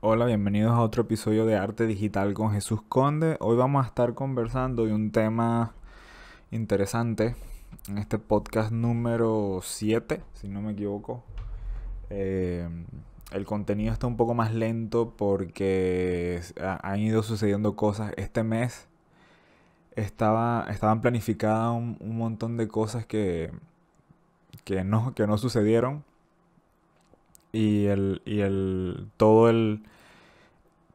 Hola, bienvenidos a otro episodio de Arte Digital con Jesús Conde. Hoy vamos a estar conversando de un tema interesante en este podcast número 7, si no me equivoco. Eh, el contenido está un poco más lento porque han ido sucediendo cosas. Este mes estaba, estaban planificadas un, montón de cosas que, que, no, que no sucedieron y el, todo el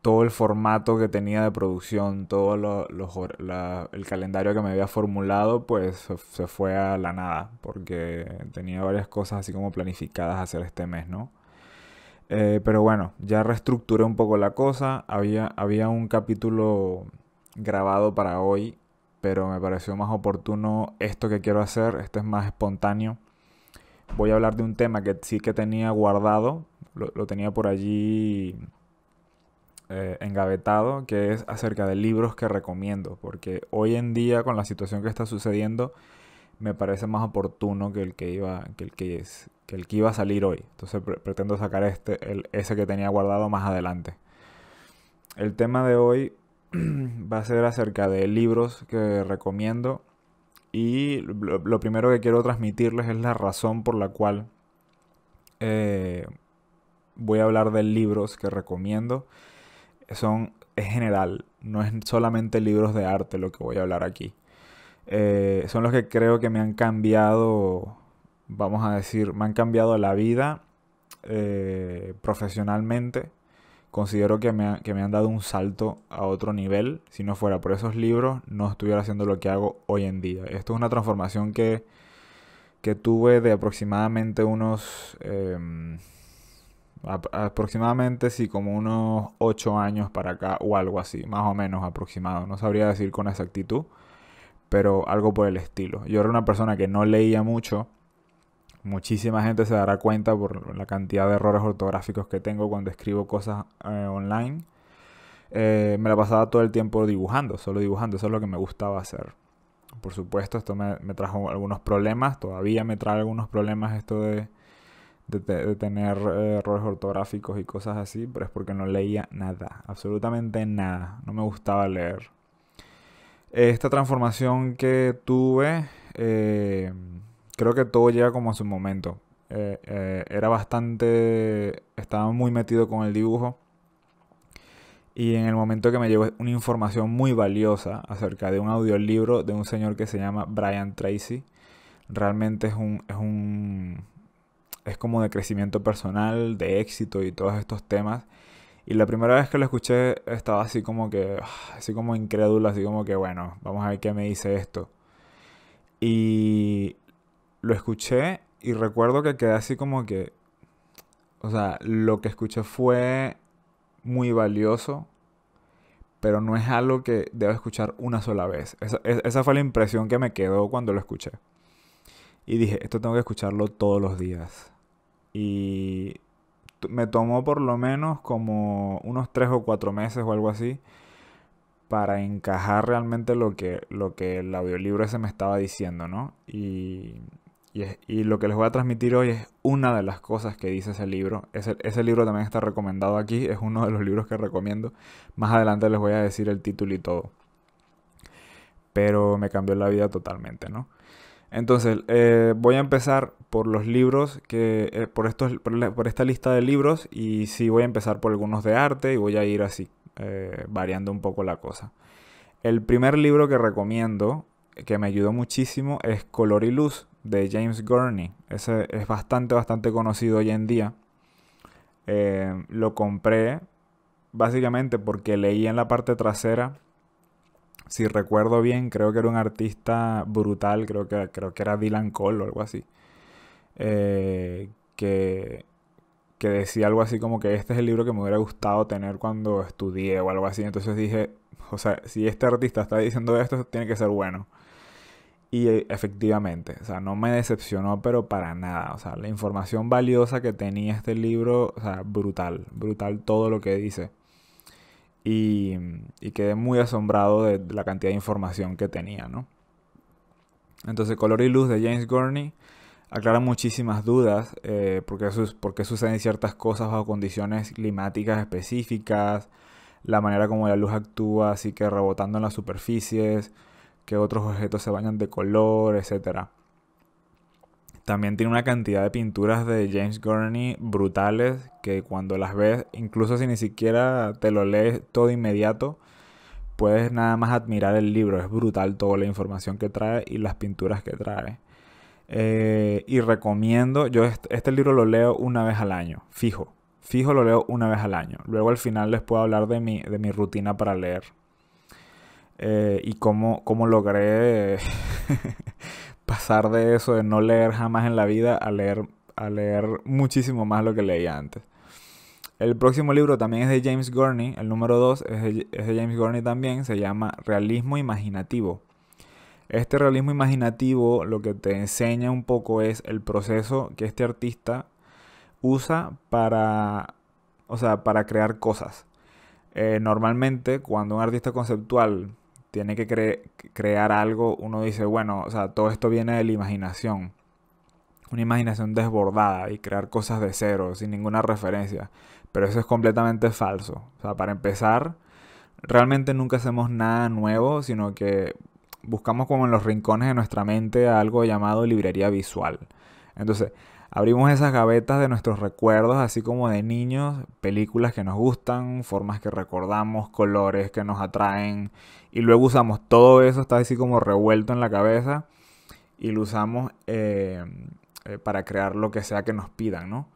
todo el formato que tenía de producción, todo el calendario que me había formulado, pues se fue a la nada, porque tenía varias cosas así como planificadas hacer este mes, ¿no? Eh, pero bueno, ya reestructuré un poco la cosa, había, había un capítulo grabado para hoy, pero me pareció más oportuno esto que quiero hacer, este es más espontáneo voy a hablar de un tema que sí que tenía guardado, lo, tenía por allí eh, engavetado, que es acerca de libros que recomiendo, porque hoy en día con la situación que está sucediendo me parece más oportuno que el que iba, que el que, que el que iba a salir hoy. Entonces pretendo sacar este, el, ese que tenía guardado más adelante. El tema de hoy va a ser acerca de libros que recomiendo y lo, primero que quiero transmitirles es la razón por la cual eh, voy a hablar de libros que recomiendo. Son, en general, no es solamente libros de arte lo que voy a hablar aquí. Eh, son los que creo que me han cambiado, vamos a decir, me han cambiado la vida eh, profesionalmente considero que me, han dado un salto a otro nivel. Si no fuera por esos libros, no estuviera haciendo lo que hago hoy en día. Esto es una transformación que, tuve de aproximadamente unos... Em, aproximadamente sí, como unos 8 años para acá o algo así, más o menos aproximado. No sabría decir con exactitud, pero algo por el estilo. Yo era una persona que no leía mucho muchísima gente se dará cuenta por la cantidad de errores ortográficos que tengo cuando escribo cosas eh, online. Eh, me la pasaba todo el tiempo dibujando, solo dibujando, eso es lo que me gustaba hacer. Por supuesto, esto me, trajo algunos problemas, todavía me trae algunos problemas esto de, de, tener eh, errores ortográficos y cosas así, pero es porque no leía nada, absolutamente nada, no me gustaba leer. Esta transformación que tuve creo que todo llega como a su momento. Eh, eh, era bastante, estaba muy metido con el dibujo. Y en el momento que me llegó una información muy valiosa acerca de un audiolibro de un señor que se llama Brian Tracy, realmente es un, es un, es como de crecimiento personal, de éxito y todos estos temas. Y la primera vez que lo escuché estaba así como que, ah, así como incrédulo, así como que bueno, vamos a ver qué me dice esto. Y lo escuché y recuerdo que quedé así como que, o sea, lo que escuché fue muy valioso, pero no es algo que debo escuchar una sola vez. Esa, fue la impresión que me quedó cuando lo escuché. Y dije, esto tengo que escucharlo todos los días. Y me tomó por lo menos como unos tres o cuatro meses o algo así para encajar realmente lo que, lo que el audiolibro se me estaba diciendo, ¿no? Y y, lo que les voy a transmitir hoy es una de las cosas que dice ese libro. Ese, libro también está recomendado aquí, es uno de los libros que recomiendo. Más adelante les voy a decir el título y todo. Pero me cambió la vida totalmente, ¿no? Entonces, eh, voy a empezar por los libros, que, eh, por, estos, por, esta lista de libros, y sí voy a empezar por algunos de arte y voy a ir así, eh, variando un poco la cosa. El primer libro que recomiendo, que me ayudó muchísimo, es Color y Luz de James Gurney. Ese es bastante, bastante conocido hoy en día. Eh, lo compré básicamente porque leí en la parte trasera. Si recuerdo bien, creo que era un artista brutal, creo que, creo que era Dylan Cole o algo así. Eh, que, que decía algo así como que este es el libro que me hubiera gustado tener cuando estudié o algo así. Entonces dije, o sea, si este artista está diciendo esto, tiene que ser bueno. Y efectivamente, sea, no me decepcionó, pero para nada. O sea, la información valiosa que tenía este libro, o sea, brutal, brutal todo lo que dice. Y, quedé muy asombrado de la cantidad de información que tenía, Entonces, Color y Luz de James Gurney aclara muchísimas dudas, eh, porque por qué suceden ciertas cosas bajo condiciones climáticas específicas, la manera como la luz actúa, así que rebotando en las superficies que otros objetos se bañan de color, etc. También tiene una cantidad de pinturas de James Gurney brutales que cuando las ves, incluso si ni siquiera te lo lees todo inmediato, puedes nada más admirar el libro. Es brutal toda la información que trae y las pinturas que trae. Eh, y recomiendo, yo este, libro lo leo una vez al año, fijo. Fijo lo leo una vez al año. Luego al final les puedo hablar de mi, de mi rutina para leer. Eh, y cómo, cómo logré pasar de eso de no leer jamás en la vida a leer, a leer muchísimo más lo que leía antes. El próximo libro también es de James Gurney, el número 2 es, de, James Gurney también, se llama Realismo Imaginativo. Este realismo imaginativo lo que te enseña un poco es el proceso que este artista usa para, o sea, para crear cosas. Eh, normalmente cuando un artista conceptual tiene que crear algo, uno dice, bueno, o sea, todo esto viene de la imaginación. Una imaginación desbordada y crear cosas de cero, sin ninguna referencia. Pero eso es completamente falso. O sea, para empezar, realmente nunca hacemos nada nuevo, sino que buscamos como en los rincones de nuestra mente algo llamado librería visual. Entonces, abrimos esas gavetas de nuestros recuerdos, así como de niños, películas que nos gustan, formas que recordamos, colores que nos atraen, y luego usamos todo eso, está así como revuelto en la cabeza. Y lo usamos eh, eh, para crear lo que sea que nos pidan, ¿no?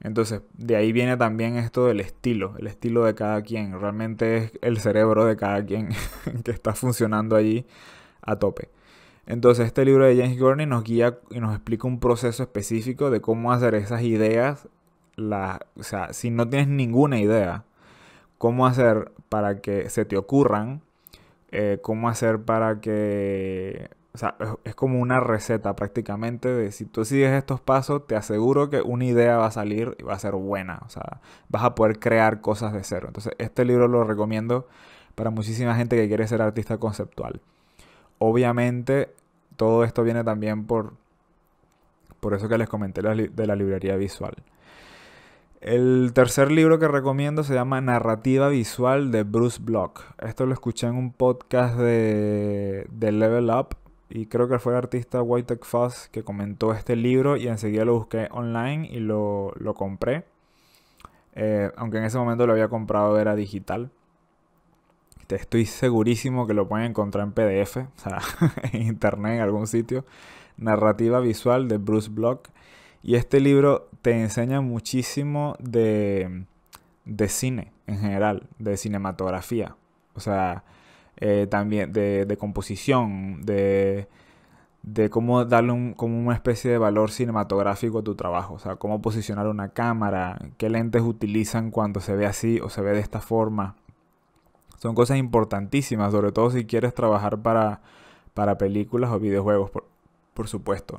Entonces, de ahí viene también esto del estilo, el estilo de cada quien. Realmente es el cerebro de cada quien que está funcionando allí a tope. Entonces, este libro de James Gurney nos guía y nos explica un proceso específico de cómo hacer esas ideas. o sea, si no tienes ninguna idea, cómo hacer para que se te ocurran eh, cómo hacer para que... O sea, es, como una receta prácticamente de si tú sigues estos pasos, te aseguro que una idea va a salir y va a ser buena. O sea, vas a poder crear cosas de cero. Entonces, este libro lo recomiendo para muchísima gente que quiere ser artista conceptual. Obviamente, todo esto viene también por, por eso que les comenté de la librería visual. El tercer libro que recomiendo se llama Narrativa Visual de Bruce Block. Esto lo escuché en un podcast de, Level Up y creo que fue el artista Tech Fuzz que comentó este libro y enseguida lo busqué online y lo, compré. Eh, aunque en ese momento lo había comprado era digital. Te estoy segurísimo que lo pueden encontrar en PDF, o sea, en internet, en algún sitio. Narrativa Visual de Bruce Block. Y este libro te enseña muchísimo de, cine en general, de cinematografía. O sea, eh, también de, composición, de, cómo darle como una especie de valor cinematográfico a tu trabajo. O sea, cómo posicionar una cámara, qué lentes utilizan cuando se ve así o se ve de esta forma. Son cosas importantísimas, sobre todo si quieres trabajar para, para películas o videojuegos, por, por supuesto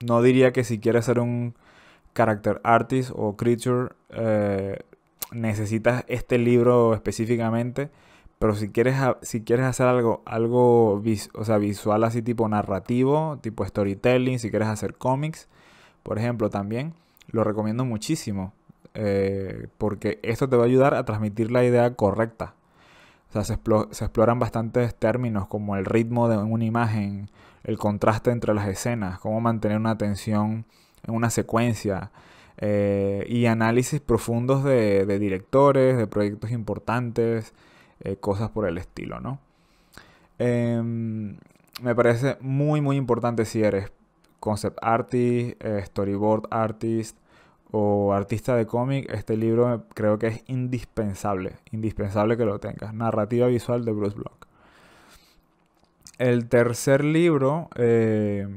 no diría que si quieres ser un character artist o creature eh, necesitas este libro específicamente. Pero si quieres, si quieres hacer algo, algo sea, visual así tipo narrativo, tipo storytelling, si quieres hacer cómics, por ejemplo, también lo recomiendo muchísimo. Eh, porque esto te va a ayudar a transmitir la idea correcta. O sea, se, se exploran bastantes términos como el ritmo de una imagen, el contraste entre las escenas, cómo mantener una tensión en una secuencia. Eh, y análisis profundos de, directores, de proyectos importantes, eh, cosas por el estilo, ¿no? Em, me parece muy, muy importante si eres concept artist, eh, storyboard artist o artista de cómic, este libro creo que es indispensable, indispensable que lo tengas. Narrativa visual de Bruce Block el tercer libro, eh,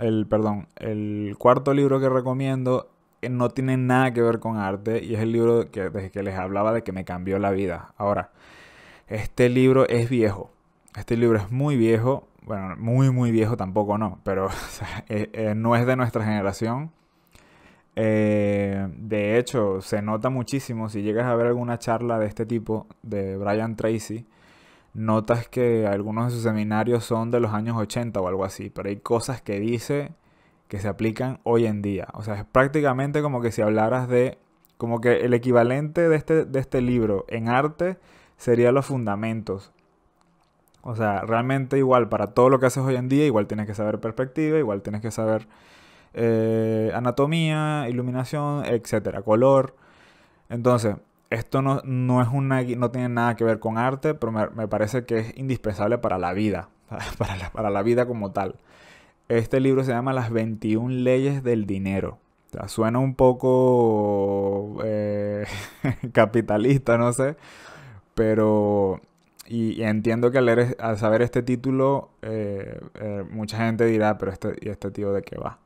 el, perdón, el cuarto libro que recomiendo eh, no tiene nada que ver con arte y es el libro que, desde que les hablaba de que me cambió la vida. Ahora, este libro es viejo. Este libro es muy viejo. Bueno, muy, muy viejo tampoco no, pero eh, no es de nuestra generación. de hecho, se nota muchísimo si llegas a ver alguna charla de este tipo de Brian Tracy notas que algunos de sus seminarios son de los años 80 o algo así, pero hay cosas que dice que se aplican hoy en día. O sea, es prácticamente como que si hablaras de, como que el equivalente de este, de este libro en arte sería los fundamentos. O sea, realmente igual para todo lo que haces hoy en día, igual tienes que saber perspectiva, igual tienes que saber eh, anatomía, iluminación, etcétera, color. Entonces, esto no, no, es una, no tiene nada que ver con arte, pero me, parece que es indispensable para la vida, para la, vida como tal. Este libro se llama Las 21 leyes del dinero. suena un poco eh, capitalista, no sé, pero y, entiendo que al, leer, al saber este título, eh, eh, mucha gente dirá, pero este, ¿y este tío de qué va?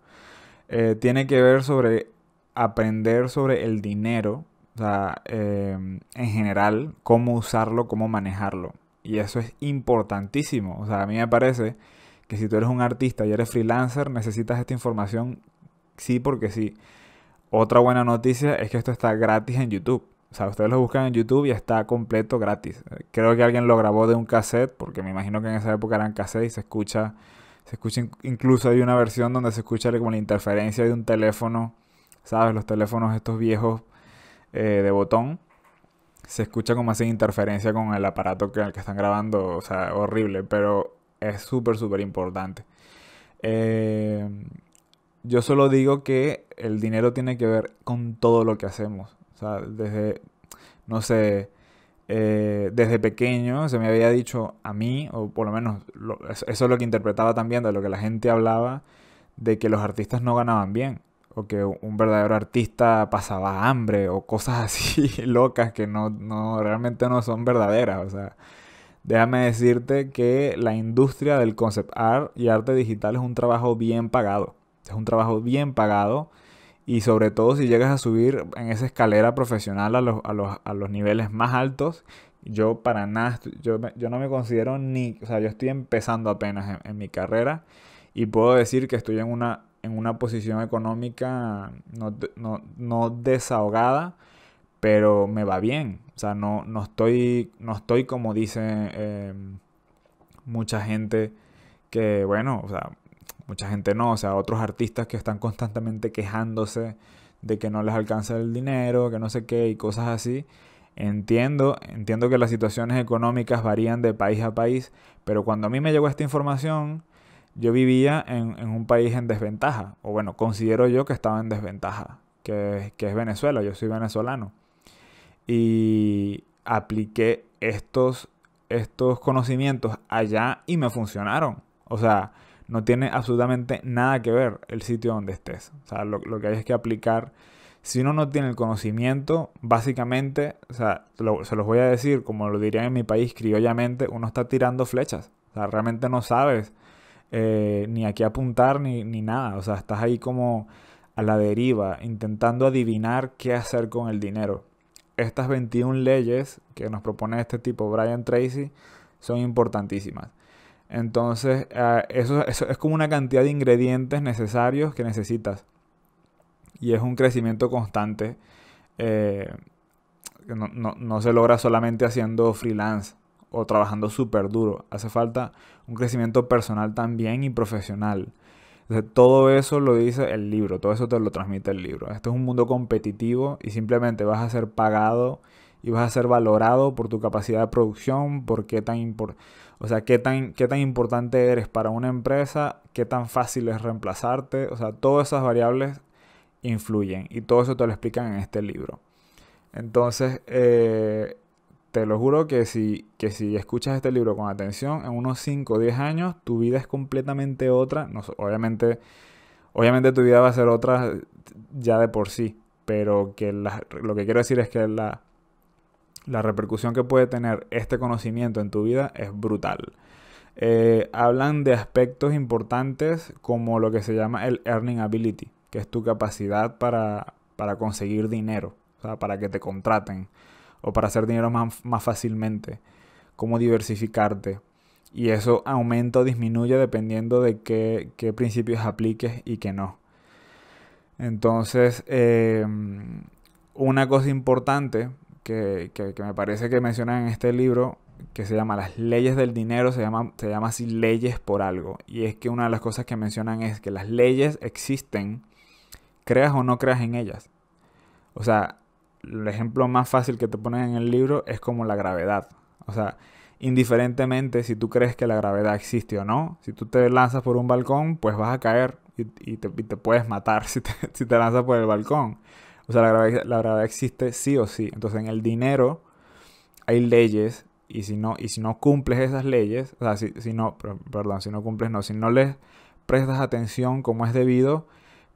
tiene que ver sobre aprender sobre el dinero o sea, em, en general, cómo usarlo, cómo manejarlo. Y eso es importantísimo. O sea, a mí me parece que si tú eres un artista y eres freelancer, necesitas esta información sí porque sí. Otra buena noticia es que esto está gratis en YouTube. O sea, ustedes lo buscan en YouTube y está completo gratis. Creo que alguien lo grabó de un cassette, porque me imagino que en esa época eran cassettes y se escucha, se escucha incluso hay una versión donde se escucha como la interferencia de un teléfono, ¿sabes? Los teléfonos estos viejos eh, de botón, se escucha como hace interferencia con el aparato que, el que están grabando, o sea, horrible, pero es súper, súper importante. Eh, yo solo digo que el dinero tiene que ver con todo lo que hacemos. O sea, desde, no sé, eh, desde pequeño se me había dicho a mí, o por lo menos eso es lo que interpretaba también de lo que la gente hablaba, de que los artistas no ganaban bien o que un verdadero artista pasaba hambre o cosas así locas que no, no realmente no son verdaderas. O sea, déjame decirte que la industria del concept art y arte digital es un trabajo bien pagado. Es un trabajo bien pagado y sobre todo si llegas a subir en esa escalera profesional a los, a los, a los niveles más altos, yo para nada, yo, yo, no me considero ni, o sea, yo estoy empezando apenas en, en mi carrera y puedo decir que estoy en una en una posición económica no, desahogada, pero me va bien. O sea, no, no, estoy, no estoy como dice em, mucha gente que, bueno, o sea, mucha gente no, o sea, otros artistas que están constantemente quejándose de que no les alcanza el dinero, que no sé qué y cosas así. Entiendo, entiendo que las situaciones económicas varían de país a país, pero cuando a mí me llegó esta información, yo vivía en, un país en desventaja, o bueno, considero yo que estaba en desventaja, que, que es Venezuela, yo soy venezolano. Y apliqué estos, estos conocimientos allá y me funcionaron. O sea, no tiene absolutamente nada que ver el sitio donde estés. O sea, lo, que hay es que aplicar. Si uno no tiene el conocimiento, básicamente, o sea, se los voy a decir, como lo dirían en mi país criollamente, uno está tirando flechas. O sea, realmente no sabes eh, ni a qué apuntar ni, nada. O sea, estás ahí como a la deriva, intentando adivinar qué hacer con el dinero. Estas 21 leyes que nos propone este tipo Brian Tracy son importantísimas. Entonces, ah, eso, es como una cantidad de ingredientes necesarios que necesitas. Y es un crecimiento constante. Eh, no, se logra solamente haciendo freelance o trabajando súper duro. Hace falta un crecimiento personal también y profesional. Entonces, todo eso lo dice el libro, todo eso te lo transmite el libro. Esto es un mundo competitivo y simplemente vas a ser pagado y vas a ser valorado por tu capacidad de producción, por qué tan o sea, qué tan, qué tan importante eres para una empresa, qué tan fácil es reemplazarte, o sea, todas esas variables influyen y todo eso te lo explican en este libro. Entonces, eh, te lo juro que si, que si escuchas este libro con atención, en unos 5 o 10 años, tu vida es completamente otra. obviamente, obviamente tu vida va a ser otra ya de por sí. Pero que lo que quiero decir es que la, repercusión que puede tener este conocimiento en tu vida es brutal. Eh, hablan de aspectos importantes como lo que se llama el earning ability, que es tu capacidad para, para conseguir dinero, o sea, para que te contraten o para hacer dinero más, más fácilmente, cómo diversificarte. Y eso aumenta o disminuye dependiendo de qué, qué principios apliques y qué no. Entonces, em, una cosa importante que, que, me parece que mencionan en este libro, que se llama Las leyes del dinero, se llama, se llama así leyes por algo. Y es que una de las cosas que mencionan es que las leyes existen, creas o no creas en ellas. O sea, el ejemplo más fácil que te ponen en el libro es como la gravedad. O sea, indiferentemente si tú crees que la gravedad existe o no, si tú te lanzas por un balcón, pues vas a caer y, te, puedes matar si te, lanzas por el balcón. O sea, la gravedad, existe sí o sí. Entonces, en el dinero hay leyes y si no, y si no cumples esas leyes, o sea, si, si no, perdón, si no cumples, no, si no les prestas atención como es debido,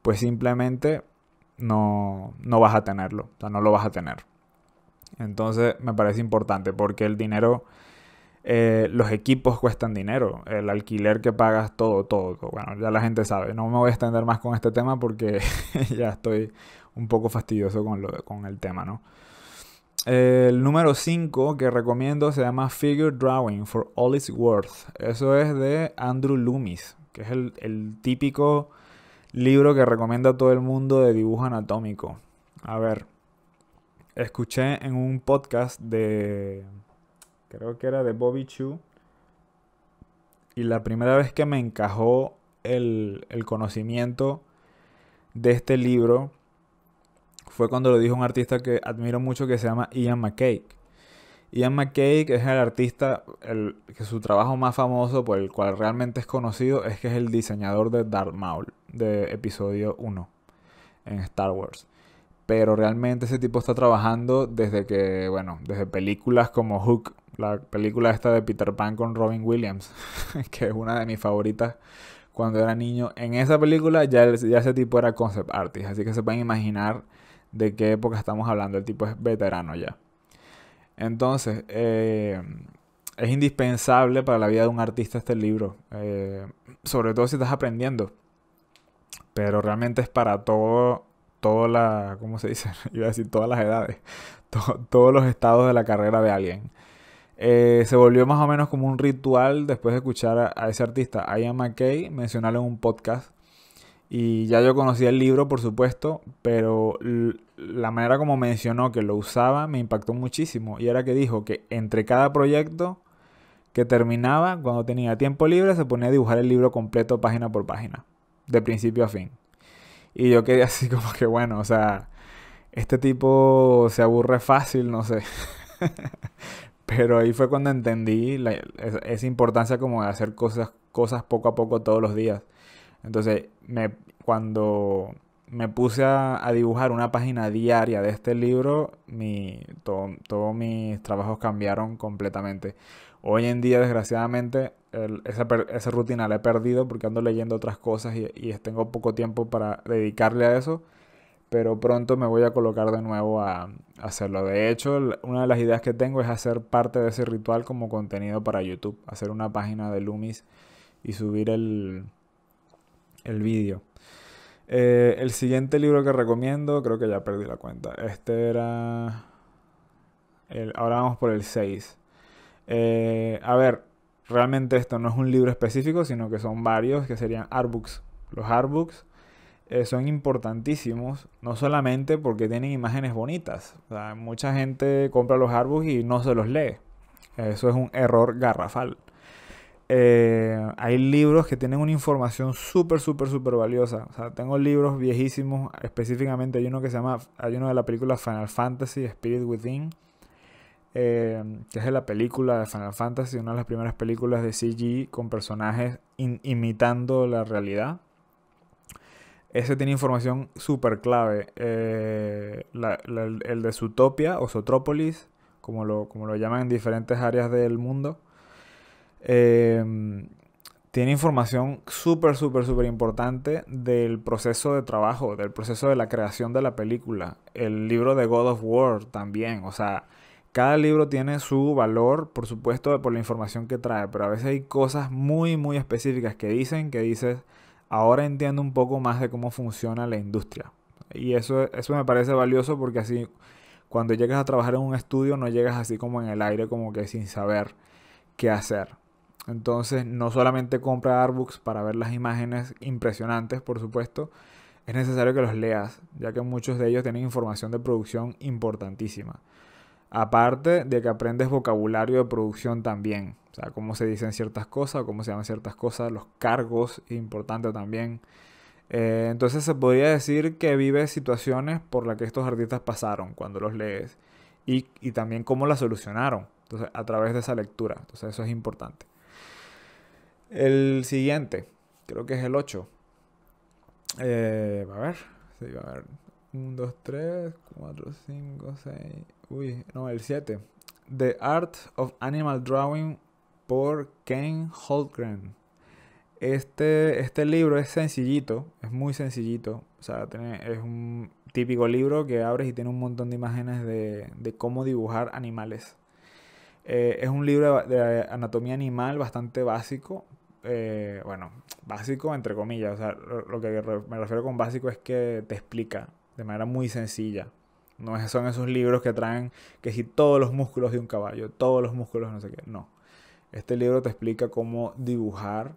pues simplemente no, no vas a tenerlo, o sea, no lo vas a tener. Entonces me parece importante porque el dinero, eh, los equipos cuestan dinero, el alquiler que pagas, todo, todo, Bueno, ya la gente sabe, no me voy a extender más con este tema porque ya estoy un poco fastidioso con, el tema, ¿no? El número 5 que recomiendo se llama Figure Drawing for All It's Worth. Eso es de Andrew Loomis, que es el, el típico libro que recomienda a todo el mundo de dibujo anatómico. A ver, escuché en un podcast de, creo que era de Bobby Chu, y la primera vez que me encajó el, el conocimiento de este libro fue cuando lo dijo un artista que admiro mucho que se llama Ian McCake. Ian McKay, que es el artista, el, que su trabajo más famoso por el cual realmente es conocido, es que es el diseñador de Darth Maul, de episodio 1 en Star Wars. Pero realmente ese tipo está trabajando desde que, bueno, desde películas como Hook, la película esta de Peter Pan con Robin Williams, que es una de mis favoritas cuando era niño. En esa película ya, ya ese tipo era concept artist, así que se pueden imaginar de qué época estamos hablando. El tipo es veterano ya. Entonces, eh, es indispensable para la vida de un artista este libro, eh, sobre todo si estás aprendiendo. Pero realmente es para todo, toda la, ¿cómo se dice? Iba a decir todas las edades, todos los estados de la carrera de alguien. Eh, se volvió más o menos como un ritual después de escuchar a, ese artista, Ian McKay, mencionarlo en un podcast y ya yo conocía el libro, por supuesto, pero la manera como mencionó que lo usaba me impactó muchísimo. Y era que dijo que entre cada proyecto que terminaba, cuando tenía tiempo libre, se ponía a dibujar el libro completo página por página, de principio a fin. Y yo quedé así como que, bueno, o sea, este tipo se aburre fácil, no sé. pero ahí fue cuando entendí esa, importancia como de hacer cosas, cosas poco a poco todos los días. Entonces, me, cuando me puse a, dibujar una página diaria de este libro, todos mis trabajos cambiaron completamente. Hoy en día, desgraciadamente, esa, rutina la he perdido porque ando leyendo otras cosas y, tengo poco tiempo para dedicarle a eso. Pero pronto me voy a colocar de nuevo a, hacerlo. De hecho, una de las ideas que tengo es hacer parte de ese ritual como contenido para YouTube. Hacer una página de Lumis y subir el, el vídeo. Eh, el siguiente libro que recomiendo, creo que ya perdí la cuenta. Este era. El, ahora vamos por el 6. Eh, a ver, realmente esto no es un libro específico, sino que son varios, que serían artbooks. Los artbooks eh, son importantísimos, no solamente porque tienen imágenes bonitas. mucha gente compra los artbooks y no se los lee. Eso es un error garrafal. Eh, hay libros que tienen una información súper, súper, súper valiosa. O sea, tengo libros viejísimos, específicamente hay uno que se llama, hay uno de la película Final Fantasy, Spirit Within, eh, que es de la película de Final Fantasy, una de las primeras películas de CG con personajes imitando la realidad. Ese tiene información súper clave. Eh, el de Zootopia o Zootropolis como como lo llaman en diferentes áreas del mundo Em, tiene información súper, súper, súper importante del proceso de trabajo, del proceso de la creación de la película. El libro de God of War también, o sea, cada libro tiene su valor, por supuesto, por la información que trae, pero a veces hay cosas muy, muy específicas que dicen que dices, ahora entiendo un poco más de cómo funciona la industria. Y eso, eso me parece valioso porque así, cuando llegas a trabajar en un estudio, no llegas así como en el aire, como que sin saber qué hacer. Entonces no solamente compra artbooks para ver las imágenes impresionantes, por supuesto, es necesario que los leas, ya que muchos de ellos tienen información de producción importantísima. Aparte de que aprendes vocabulario de producción también, o sea, cómo se dicen ciertas cosas, cómo se llaman ciertas cosas, los cargos, importante también. Eh, entonces se podría decir que vives situaciones por las que estos artistas pasaron cuando los lees y, también cómo las solucionaron a través de esa lectura. Entonces eso es importante. El siguiente, creo que es el 8. Eh, a ver, sí, a ver. 1, 2, 3, 4, 5, 6. Uy, no, el 7. The Art of Animal Drawing por Ken Holtgren. Este, este, libro es sencillito, es muy sencillito. O sea, es un típico libro que abres y tiene un montón de imágenes de cómo dibujar animales. Eh, es un libro de, anatomía animal bastante básico. Eh, bueno, básico entre comillas. O sea, lo que me refiero con básico es que te explica de manera muy sencilla. No son esos libros que traen que si todos los músculos de un caballo, todos los músculos no sé qué. No. Este libro te explica cómo dibujar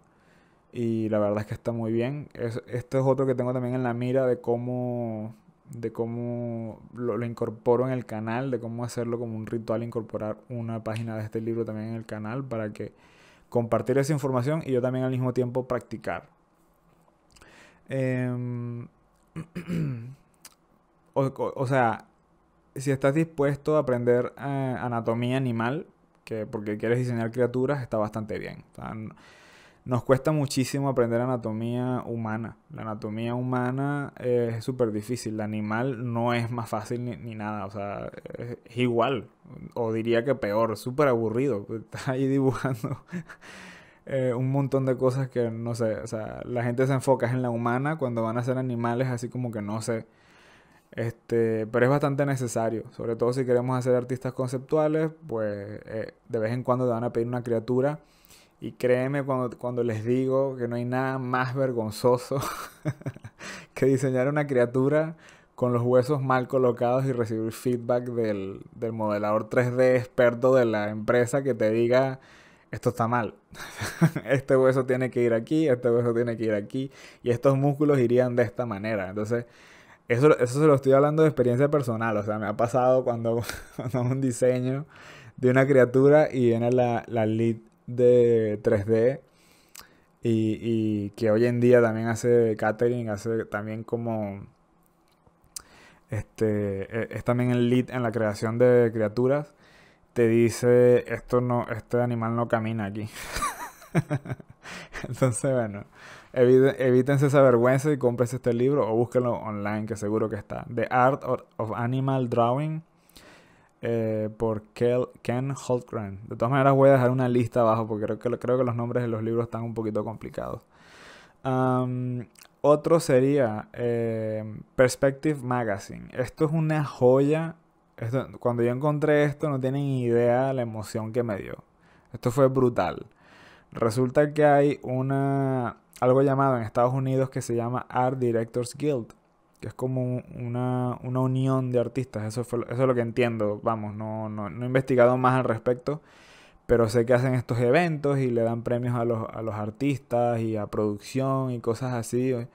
y la verdad es que está muy bien. Es, esto es otro que tengo también en la mira de cómo de cómo lo, incorporo en el canal, de cómo hacerlo como un ritual, incorporar una página de este libro también en el canal para que compartir esa información y yo también al mismo tiempo practicar. Em, o, sea, si estás dispuesto a aprender eh, anatomía animal, que porque quieres diseñar criaturas, está bastante bien. Nos cuesta muchísimo aprender anatomía humana. La anatomía humana es súper difícil. La animal no es más fácil ni, nada. O sea, es igual. O diría que peor. Súper aburrido. Estás ahí dibujando eh, un montón de cosas que no sé. O sea, la gente se enfoca en la humana cuando van a ser animales, así como que no sé. Este, pero es bastante necesario, sobre todo si queremos hacer artistas conceptuales, pues eh, de vez en cuando te van a pedir una criatura y créeme cuando, les digo que no hay nada más vergonzoso que diseñar una criatura con los huesos mal colocados y recibir feedback del, modelador 3D experto de la empresa que te diga, esto está mal. este hueso tiene que ir aquí, este hueso tiene que ir aquí, y estos músculos irían de esta manera. Entonces, eso, eso se lo estoy hablando de experiencia personal. O sea, me ha pasado cuando, hago un diseño de una criatura y viene la, la lead de 3D y, que hoy en día también hace catering, hace también como... Este, e, es también el lead en la creación de criaturas. Te dice, esto no, este animal no camina aquí. Entonces, bueno, evítense esa vergüenza y cómprese este libro o búsquenlo online, que seguro que está. The Art of Animal Drawing eh, por Ken Holtgren. De todas maneras voy a dejar una lista abajo porque creo que, los nombres de los libros están un poquito complicados. otro sería eh, Perspective Magazine. Esto es una joya. cuando yo encontré esto no tienen idea la emoción que me dio. Esto fue brutal. Resulta que hay una algo llamado en Estados Unidos que se llama Art Directors Guild que es como una, unión de artistas, eso, eso es lo que entiendo, vamos, no, no, he investigado más al respecto, pero sé que hacen estos eventos y le dan premios a los, artistas y a producción y cosas así, eh,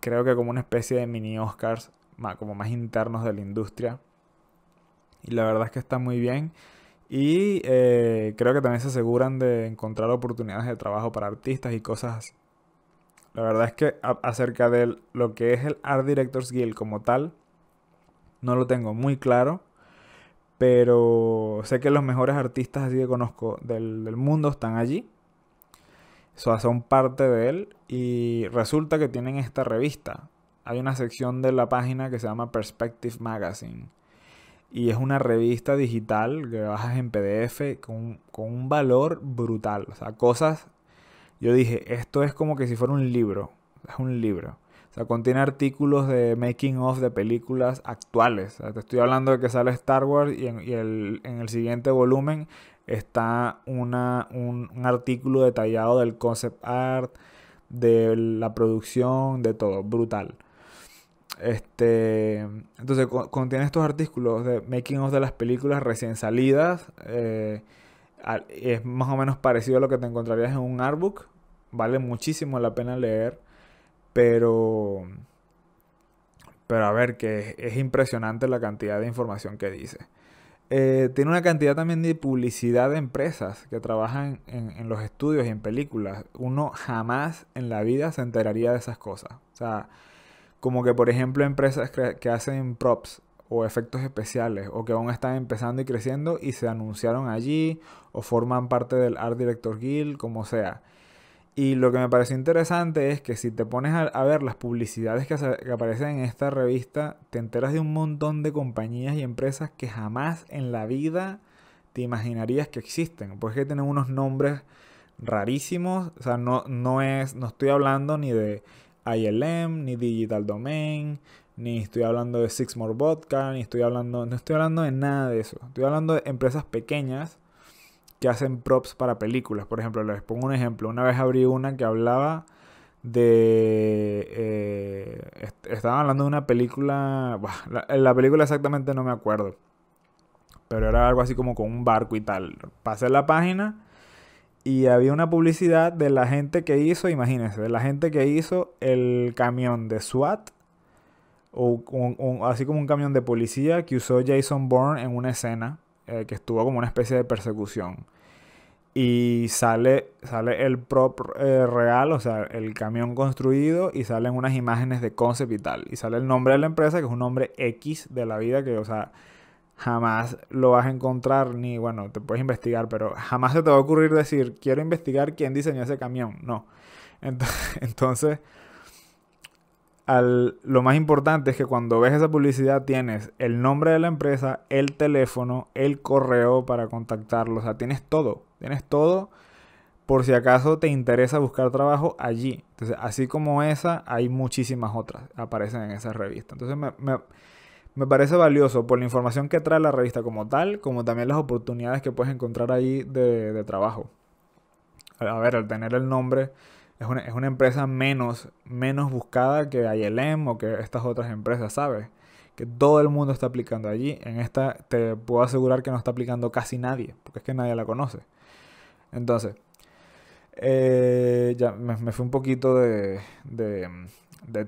creo que como una especie de mini Oscars, más, como más internos de la industria, y la verdad es que está muy bien. Y eh, creo que también se aseguran de encontrar oportunidades de trabajo para artistas y cosas la verdad es que acerca de lo que es el Art Directors Guild como tal, no lo tengo muy claro. Pero sé que los mejores artistas así que conozco del, mundo están allí. O sea, son parte de él. Y resulta que tienen esta revista. Hay una sección de la página que se llama Perspective Magazine. Y es una revista digital que bajas en PDF con, con un valor brutal. O sea, cosas yo dije, esto es como que si fuera un libro, es un libro. O sea, contiene artículos de making of de películas actuales. te estoy hablando de que sale Star Wars y en, el, siguiente volumen está una, un, artículo detallado del concept art, de la producción, de todo. Brutal. Este, entonces contiene estos artículos de making of de las películas recién salidas. Eh, es más o menos parecido a lo que te encontrarías en un artbook. Vale muchísimo la pena leer. Pero. Pero a ver, que es, impresionante la cantidad de información que dice. Eh, tiene una cantidad también de publicidad de empresas que trabajan en, los estudios y en películas. Uno jamás en la vida se enteraría de esas cosas. O sea, como que por ejemplo empresas que hacen props o efectos especiales o que aún están empezando y creciendo y se anunciaron allí o forman parte del Art Director Guild, como sea. Y lo que me pareció interesante es que si te pones a, ver las publicidades que, aparecen en esta revista, te enteras de un montón de compañías y empresas que jamás en la vida te imaginarías que existen. Porque pues tienen unos nombres rarísimos. O sea, no, no es. No estoy hablando ni de ILM, ni Digital Domain, ni estoy hablando de Six More Vodka, ni estoy hablando, no estoy hablando de nada de eso. Estoy hablando de empresas pequeñas que hacen props para películas. Por ejemplo, les pongo un ejemplo. Una vez abrí una que hablaba de... Eh, estaban hablando de una película... la, la, película exactamente no me acuerdo. Pero era algo así como con un barco y tal. Pasé la página y había una publicidad de la gente que hizo, imagínense, de la gente que hizo el camión de SWAT o, así como un camión de policía que usó Jason Bourne en una escena eh, que estuvo como una especie de persecución. Y sale, sale el prop eh, real, o sea, el camión construido y salen unas imágenes de concept y tal. Y sale el nombre de la empresa, que es un nombre X de la vida, que, o sea, jamás lo vas a encontrar, ni bueno, te puedes investigar, pero jamás se te va a ocurrir decir, quiero investigar quién diseñó ese camión. No. Entonces, lo más importante es que cuando ves esa publicidad tienes el nombre de la empresa, el teléfono, el correo para contactarlos. O sea, tienes todo. Tienes todo por si acaso te interesa buscar trabajo allí. Entonces, así como esa, hay muchísimas otras aparecen en esa revista. Entonces, me, parece valioso por la información que trae la revista como tal, como también las oportunidades que puedes encontrar ahí de, de trabajo. A ver, al tener el nombre es una, empresa menos, menos buscada que ILM o que estas otras empresas, ¿sabes? Que todo el mundo está aplicando allí. En esta te puedo asegurar que no está aplicando casi nadie, porque es que nadie la conoce. Entonces, eh, ya me, fui un poquito de,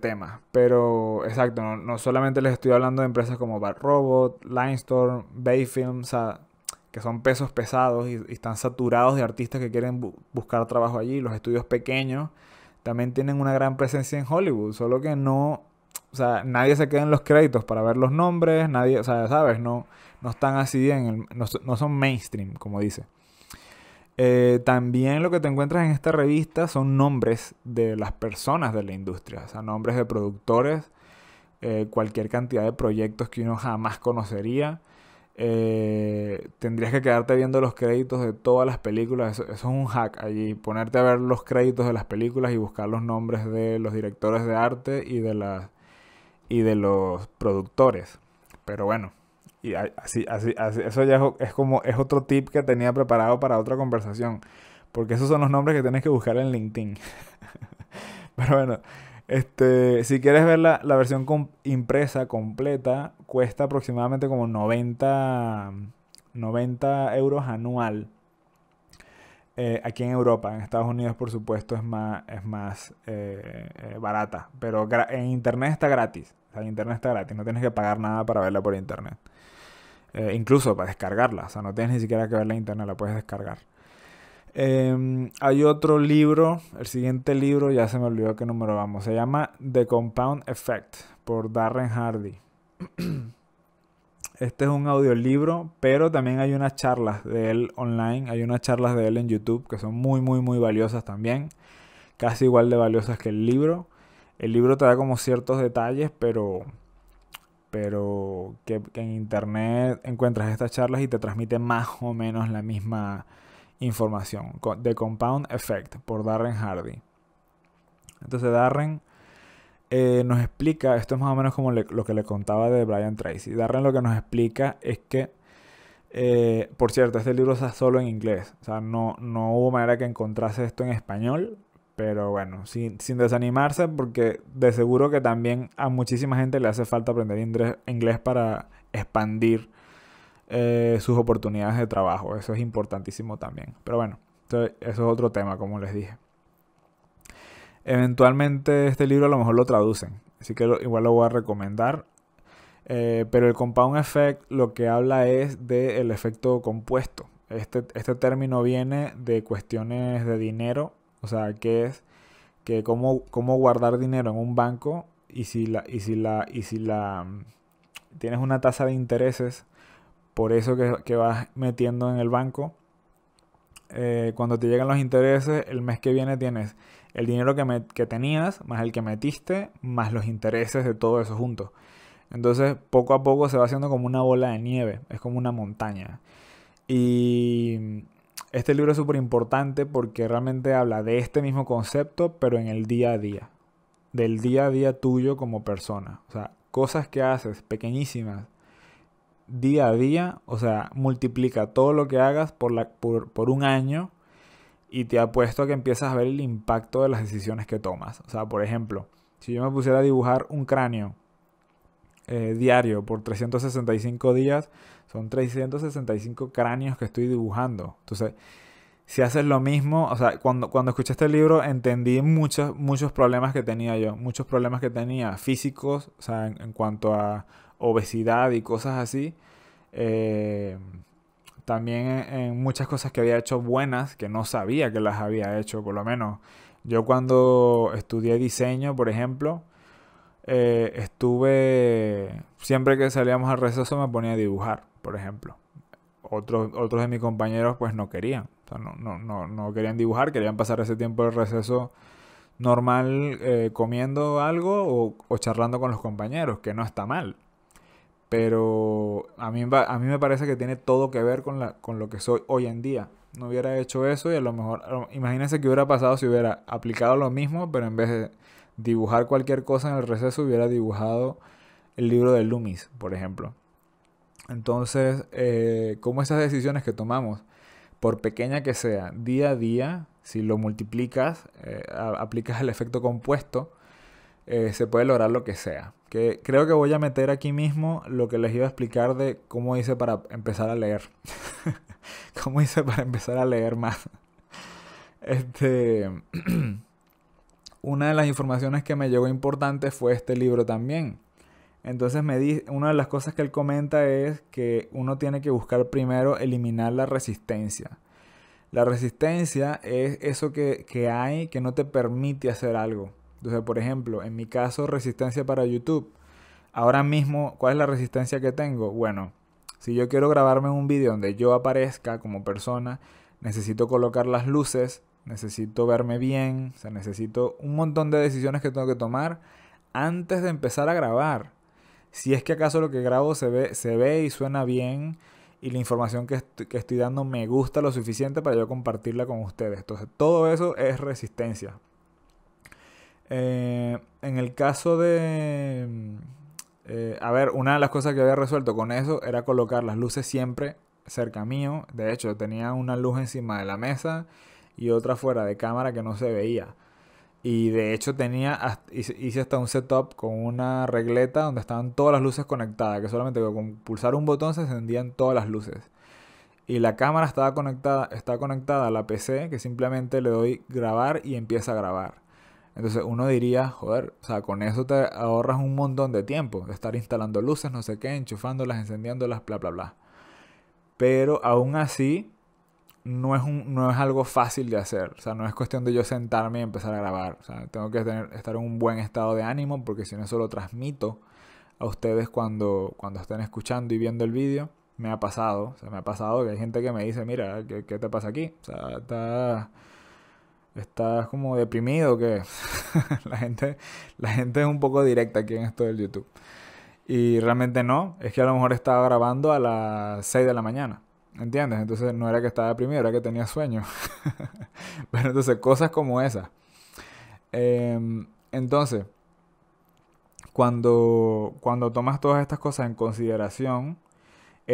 tema, pero exacto, no, solamente les estoy hablando de empresas como Bad Robot, Linestorm, Bayfilm, o sea, que son pesos pesados y, están saturados de artistas que quieren buscar trabajo allí. Los estudios pequeños también tienen una gran presencia en Hollywood, solo que no, o sea, nadie se queda en los créditos para ver los nombres, nadie, o sea, sabes, no, no están así no, son mainstream, como dice. Eh, también lo que te encuentras en esta revista son nombres de las personas de la industria, o sea, nombres de productores, eh, cualquier cantidad de proyectos que uno jamás conocería. Eh, tendrías que quedarte viendo los créditos de todas las películas. Eso, es un hack allí. Ponerte a ver los créditos de las películas y buscar los nombres de los directores de arte y de, y de los productores. Pero bueno, y así, así, eso ya es, como es otro tip que tenía preparado para otra conversación. Porque esos son los nombres que tienes que buscar en LinkedIn. Pero bueno. Este, si quieres ver la, versión impresa completa, cuesta aproximadamente como 90, euros anual. Eh, aquí en Europa, en Estados Unidos, por supuesto, es más, es más eh, eh, barata. Pero en internet está gratis. en internet está gratis. No tienes que pagar nada para verla por internet. incluso para descargarla. O sea, no tienes ni siquiera que verla en internet, la puedes descargar. Em, hay otro libro, el siguiente libro, ya se me olvidó Que número vamos, se llama The Compound Effect por Darren Hardy. Este es un audiolibro, pero también hay unas charlas de él online, hay unas charlas de él en YouTube que son muy, muy, muy valiosas también, casi igual de valiosas que el libro. El libro te da como ciertos detalles, pero, pero que, que en internet encuentras estas charlas y te transmite más o menos la misma información. The Compound Effect por Darren Hardy. Entonces Darren eh, nos explica, esto es más o menos como lo que le contaba de Brian Tracy. Darren lo que nos explica es que, eh, por cierto, este libro está solo en inglés. O sea, no, no hubo manera que encontrase esto en español. Pero bueno, sin, sin, desanimarse, porque de seguro que también a muchísima gente le hace falta aprender inglés para expandir eh, sus oportunidades de trabajo. Eso es importantísimo también. Pero bueno, eso es otro tema, como les dije. Eventualmente este libro a lo mejor lo traducen, así que igual lo voy a recomendar. Eh, pero el compound effect lo que habla es del el efecto compuesto. Este, este, término viene de cuestiones de dinero, o sea, que es que cómo, cómo guardar dinero en un banco y si la, y si la, y si la mm, tienes una tasa de intereses por eso que, vas metiendo en el banco. Eh, cuando te llegan los intereses, el mes que viene tienes el dinero que, que, tenías, más el que metiste, más los intereses de todo eso juntos. Entonces, poco a poco se va haciendo como una bola de nieve, es como una montaña. Y este libro es súper importante porque realmente habla de este mismo concepto, pero en el día a día. Del día a día tuyo como persona. O sea, cosas que haces, pequeñísimas, día a día, o sea, multiplica todo lo que hagas por, la, por, un año y te apuesto a que empiezas a ver el impacto de las decisiones que tomas. O sea, por ejemplo, si yo me pusiera a dibujar un cráneo eh, diario por 365 días, son 365 cráneos que estoy dibujando. Entonces, si haces lo mismo, o sea, cuando, cuando escuché este libro entendí muchos, muchos problemas que tenía yo, muchos problemas que tenía físicos, o sea, en cuanto a obesidad y cosas así. Eh, también en muchas cosas que había hecho buenas, que no sabía que las había hecho, por lo menos. Yo cuando estudié diseño, por ejemplo, eh, estuve, siempre que salíamos al receso me ponía a dibujar, por ejemplo. Otros, otros de mis compañeros pues no querían, no, querían dibujar, querían pasar ese tiempo del receso normal eh, comiendo algo o charlando con los compañeros, que no está mal. Pero a mí, a mí me parece que tiene todo que ver con, lo que soy hoy en día. No hubiera hecho eso y a lo mejor, imagínense qué hubiera pasado si hubiera aplicado lo mismo, pero en vez de dibujar cualquier cosa en el receso, hubiera dibujado el libro de Loomis, por ejemplo. Entonces, eh, como esas decisiones que tomamos, por pequeña que sea, día a día, si lo multiplicas, eh, aplicas el efecto compuesto, eh, se puede lograr lo que sea que creo que voy a meter aquí mismo lo que les iba a explicar de cómo hice para empezar a leer. cómo hice para empezar a leer más. Este una de las informaciones que me llegó importante fue este libro también. Entonces me una de las cosas que él comenta es que uno tiene que buscar primero eliminar la resistencia. La resistencia es eso que hay que no te permite hacer algo. Entonces, por ejemplo, en mi caso, resistencia para YouTube. Ahora mismo, ¿cuál es la resistencia que tengo? Bueno, si yo quiero grabarme un video donde yo aparezca como persona, necesito colocar las luces, necesito verme bien, o sea, necesito un montón de decisiones que tengo que tomar antes de empezar a grabar. Si es que acaso lo que grabo se ve, se ve y suena bien y la información que, que estoy dando me gusta lo suficiente para yo compartirla con ustedes. Entonces, todo eso es resistencia. Eh, en el caso de... Mm, eh, a ver, una de las cosas que había resuelto con eso era colocar las luces siempre cerca mío. De hecho, tenía una luz encima de la mesa y otra fuera de cámara que no se veía. Y de hecho tenía, hice hasta un setup con una regleta donde estaban todas las luces conectadas, que solamente con pulsar un botón se encendían todas las luces. Y la cámara estaba conectada, está conectada a la PC, que simplemente le doy grabar y empieza a grabar. Entonces uno diría, joder, o sea, con eso te ahorras un montón de tiempo, de estar instalando luces, no sé qué, enchufándolas, encendiéndolas, bla, bla, bla. Pero aún así, no es, no es algo fácil de hacer. O sea, no es cuestión de yo sentarme y empezar a grabar. O sea, tengo que estar en un buen estado de ánimo porque si no, eso lo transmito a ustedes cuando, cuando estén escuchando y viendo el vídeo. Me ha pasado, o sea, me ha pasado que hay gente que me dice, mira, ¿qué, qué te pasa aquí? O sea, está estás como deprimido, que la gente, la gente es un poco directa aquí en esto del YouTube. Y realmente no, es que a lo mejor estaba grabando a las 6 de la mañana. ¿Entiendes? Entonces no era que estaba deprimido, era que tenía sueño. Pero entonces, cosas como esas. Em, entonces, cuando, cuando tomas todas estas cosas en consideración,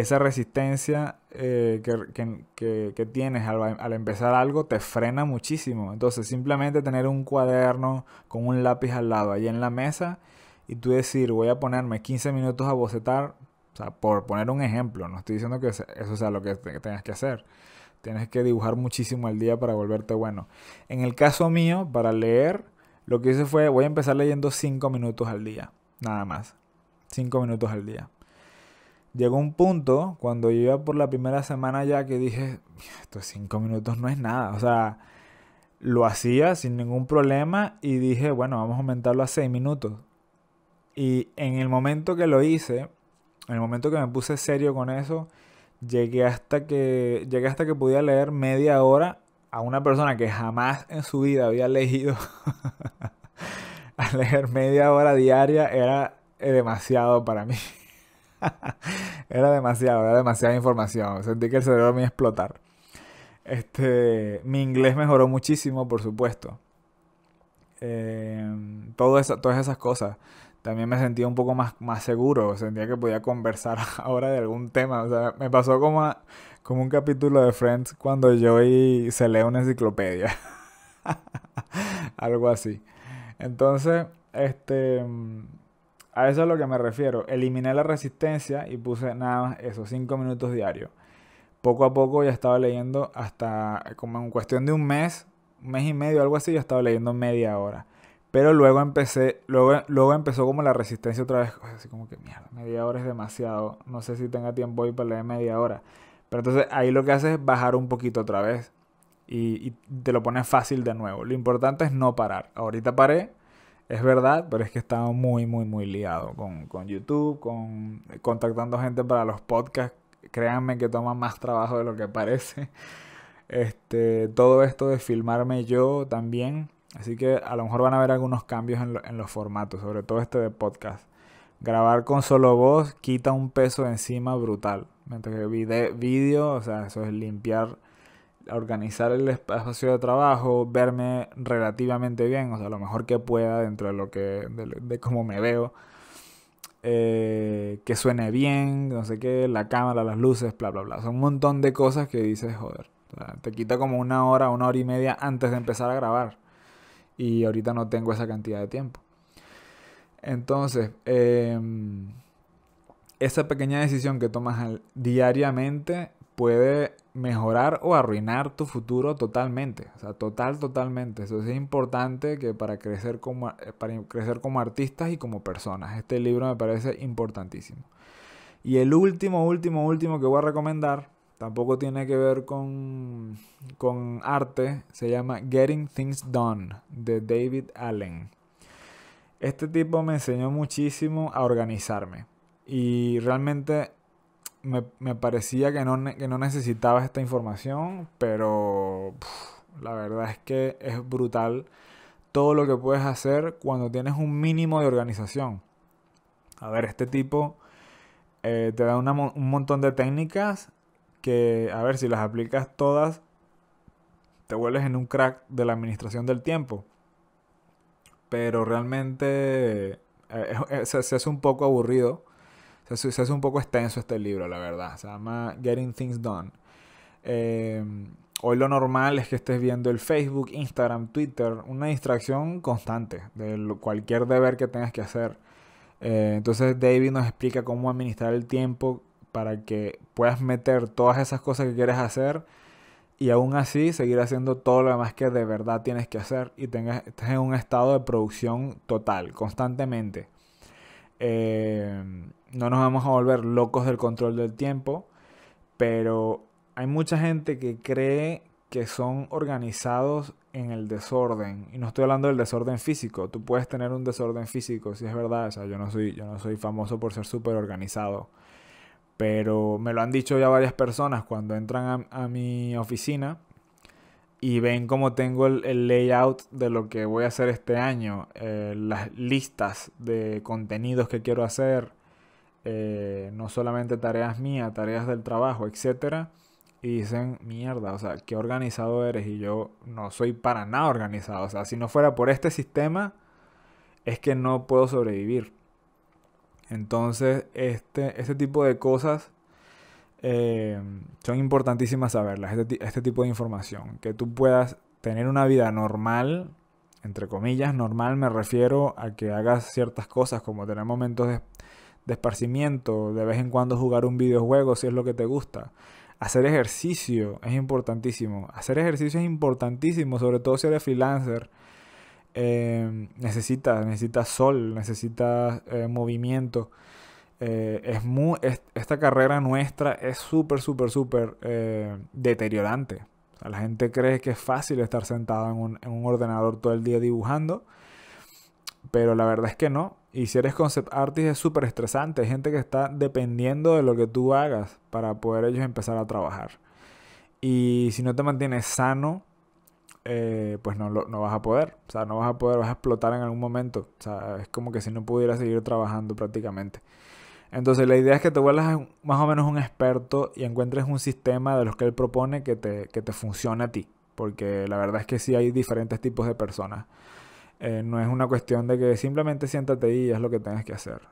esa resistencia eh, que, que, tienes al, empezar algo te frena muchísimo. Entonces simplemente tener un cuaderno con un lápiz al lado ahí en la mesa y tú decir voy a ponerme 15 minutos a bocetar, o sea, por poner un ejemplo, no estoy diciendo que eso sea lo que, tengas que hacer. Tienes que dibujar muchísimo al día para volverte bueno. En el caso mío, para leer, lo que hice fue voy a empezar leyendo 5 minutos al día, nada más. 5 minutos al día Llegó un punto cuando yo iba por la primera semana ya que dije, estos cinco minutos no es nada. O sea, lo hacía sin ningún problema y dije, bueno, vamos a aumentarlo a seis minutos. Y en el momento que lo hice, en el momento que me puse serio con eso, llegué hasta que llegué hasta que podía leer media hora a una persona que jamás en su vida había leído. a leer media hora diaria era eh, demasiado para mí. era demasiado, era demasiada información. Sentí que el cerebro me iba a explotar. Este, mi inglés mejoró muchísimo, por supuesto. Em, todas esas cosas. También me sentía un poco más, seguro, sentía que podía conversar ahora de algún tema. me pasó como, como un capítulo de Friends cuando yo y se lee una enciclopedia. Algo así. Entonces, este, em, a eso es a lo que me refiero. Eliminé la resistencia y puse nada más eso, 5 minutos diarios. Poco a poco ya estaba leyendo hasta como en cuestión de un mes, un mes y medio, algo así, ya estaba leyendo media hora. Pero luego empecé, luego, luego empezó como la resistencia otra vez. Así como que mierda, media hora es demasiado. No sé si tenga tiempo hoy para leer media hora. Pero entonces ahí lo que hace es bajar un poquito otra vez. Y, y te lo pones fácil de nuevo. Lo importante es no parar. Ahorita paré es verdad, pero es que he estado muy, muy, muy liado con, YouTube, con contactando gente para los podcasts. Créanme que toma más trabajo de lo que parece. Este, todo esto de filmarme yo también. Así que a lo mejor van a haber algunos cambios en, los formatos, sobre todo este de podcast. Grabar con solo voz quita un peso encima brutal. Mientras que video, o sea, eso es limpiar organizar el espacio de trabajo, verme relativamente bien, o sea, lo mejor que pueda dentro de lo que, de, cómo me veo, eh, que suene bien, no sé qué, la cámara, las luces, bla, bla, bla. Son un montón de cosas que dices, joder, te quita como una hora, una hora y media antes de empezar a grabar. Y ahorita no tengo esa cantidad de tiempo. Entonces, em, esa pequeña decisión que tomas diariamente puede mejorar o arruinar tu futuro totalmente, o sea, total, totalmente. Eso es importante que para crecer como, eh, para crecer como artistas y como personas. Este libro me parece importantísimo. Y el último, último, último que voy a recomendar, tampoco tiene que ver con, con arte, se llama Getting Things Done de David Allen. Este tipo me enseñó muchísimo a organizarme y realmente me, parecía que no, necesitaba esta información, pero la verdad es que es brutal todo lo que puedes hacer cuando tienes un mínimo de organización. A ver, este tipo eh, te da un montón de técnicas que, a ver, si las aplicas todas, te vuelves en un crack de la administración del tiempo. Pero realmente eh, es eh, se hace un poco aburrido se, hace un poco extenso este libro, la verdad. Se llama Getting Things Done. Em, hoy lo normal es que estés viendo el Facebook, Instagram, Twitter, una distracción constante de cualquier deber que tengas que hacer. Eh, entonces David nos explica cómo administrar el tiempo para que puedas meter todas esas cosas que quieres hacer y aún así seguir haciendo todo lo demás que de verdad tienes que hacer y tengas, estés en un estado de producción total, constantemente. Em, no nos vamos a volver locos del control del tiempo, pero hay mucha gente que cree que son organizados en el desorden. Y no estoy hablando del desorden físico. Tú puedes tener un desorden físico, si es verdad. O sea, yo no soy, yo no soy famoso por ser súper organizado. Pero me lo han dicho ya varias personas cuando entran a mi oficina y ven cómo tengo el, layout de lo que voy a hacer este año, eh, las listas de contenidos que quiero hacer, eh, no solamente tareas mías, tareas del trabajo, etc. Y dicen, mierda, o sea, qué organizado eres. Y yo no soy para nada organizado. O sea, si no fuera por este sistema, es que no puedo sobrevivir. Entonces, este, este tipo de cosas eh, son importantísimas saberlas, este, este, tipo de información. Que tú puedas tener una vida normal, entre comillas, normal me refiero a que hagas ciertas cosas como tener momentos de, esparcimiento, de vez en cuando jugar un videojuego si es lo que te gusta. Hacer ejercicio es importantísimo. Hacer ejercicio es importantísimo, sobre todo si eres freelancer. Eh, necesitas, necesitas sol, necesitas eh, movimiento. Eh, es muy, esta carrera nuestra es súper, súper, súper eh, deteriorante. la gente cree que es fácil estar sentado en un, en un, ordenador todo el día dibujando, pero la verdad es que no. Y si eres concept artist es súper estresante. Hay gente que está dependiendo de lo que tú hagas para poder ellos empezar a trabajar. Y si no te mantienes sano, eh, pues no, no vas a poder. O sea, no vas a poder, vas a explotar en algún momento. O sea, es como que si no pudieras seguir trabajando prácticamente. Entonces la idea es que te vuelvas más o menos un experto y encuentres un sistema de los que él propone que te, que funcione a ti. Porque la verdad es que sí hay diferentes tipos de personas. Eh, no es una cuestión de que simplemente siéntate y es lo que tengas que hacer.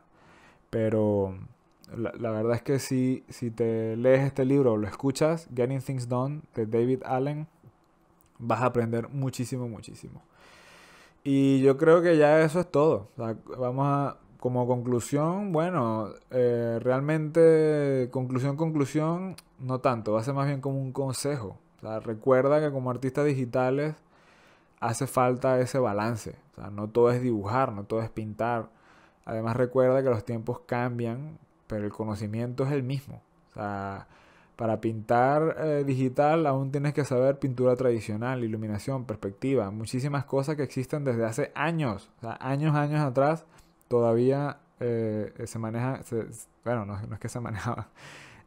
Pero la, verdad es que si, si te lees este libro o lo escuchas, Getting Things Done de David Allen, vas a aprender muchísimo, muchísimo. Y yo creo que ya eso es todo. vamos a, como conclusión, bueno, eh, realmente conclusión, conclusión, no tanto, va a ser más bien como un consejo. recuerda que como artistas digitales hace falta ese balance. no todo es dibujar, no todo es pintar. Además recuerda que los tiempos cambian, pero el conocimiento es el mismo. O sea, para pintar eh, digital aún tienes que saber pintura tradicional, iluminación, perspectiva, muchísimas cosas que existen desde hace años, años, años atrás todavía eh, se maneja, bueno, no, es que se manejaba,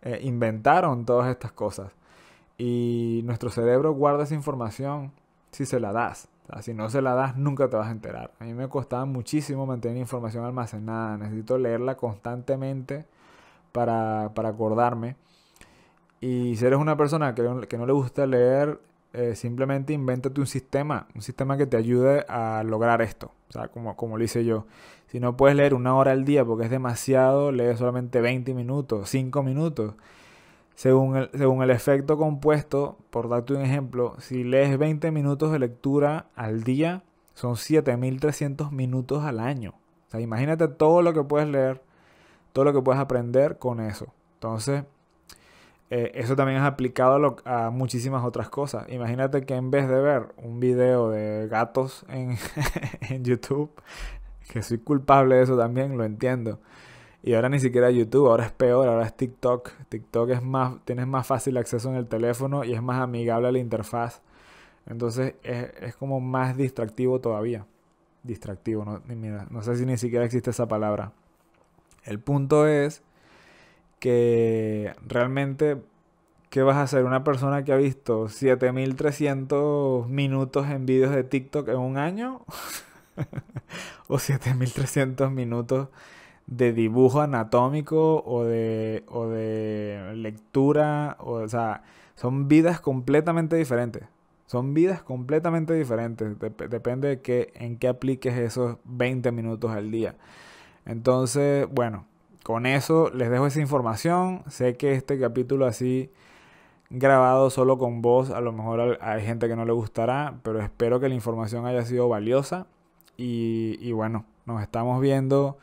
eh, inventaron todas estas cosas. Y nuestro cerebro guarda esa información si se la das. si no se la das, nunca te vas a enterar. A mí me costaba muchísimo mantener información almacenada. Necesito leerla constantemente para, acordarme. Y si eres una persona que, que no le gusta leer, eh, simplemente invéntate un sistema, un sistema que te ayude a lograr esto, o sea, como, como lo hice yo. Si no puedes leer una hora al día porque es demasiado, lees solamente 20 minutos, 5 minutos. Según el, según el efecto compuesto, por darte un ejemplo, si lees 20 minutos de lectura al día, son 7.300 minutos al año. O sea, imagínate todo lo que puedes leer, todo lo que puedes aprender con eso. Entonces, eh, eso también es aplicado a, muchísimas otras cosas. Imagínate que en vez de ver un video de gatos en, en YouTube, que soy culpable de eso también, lo entiendo. Y ahora ni siquiera YouTube, ahora es peor, ahora es TikTok. TikTok es más, tienes más fácil acceso en el teléfono y es más amigable a la interfaz. Entonces es, como más distractivo todavía. Distractivo, no, no sé si ni siquiera existe esa palabra. El punto es que realmente, ¿qué vas a hacer? Una persona que ha visto 7300 minutos en vídeos de TikTok en un año. o 7300 minutos de dibujo anatómico o de, de lectura. O, sea, son vidas completamente diferentes. Son vidas completamente diferentes. depende de en qué apliques esos 20 minutos al día. Entonces, bueno, con eso les dejo esa información. Sé que este capítulo así grabado solo con voz, a lo mejor hay gente que no le gustará, pero espero que la información haya sido valiosa. Y, bueno, nos estamos viendo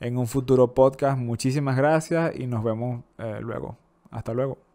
en un futuro podcast. Muchísimas gracias y nos vemos eh, luego. Hasta luego.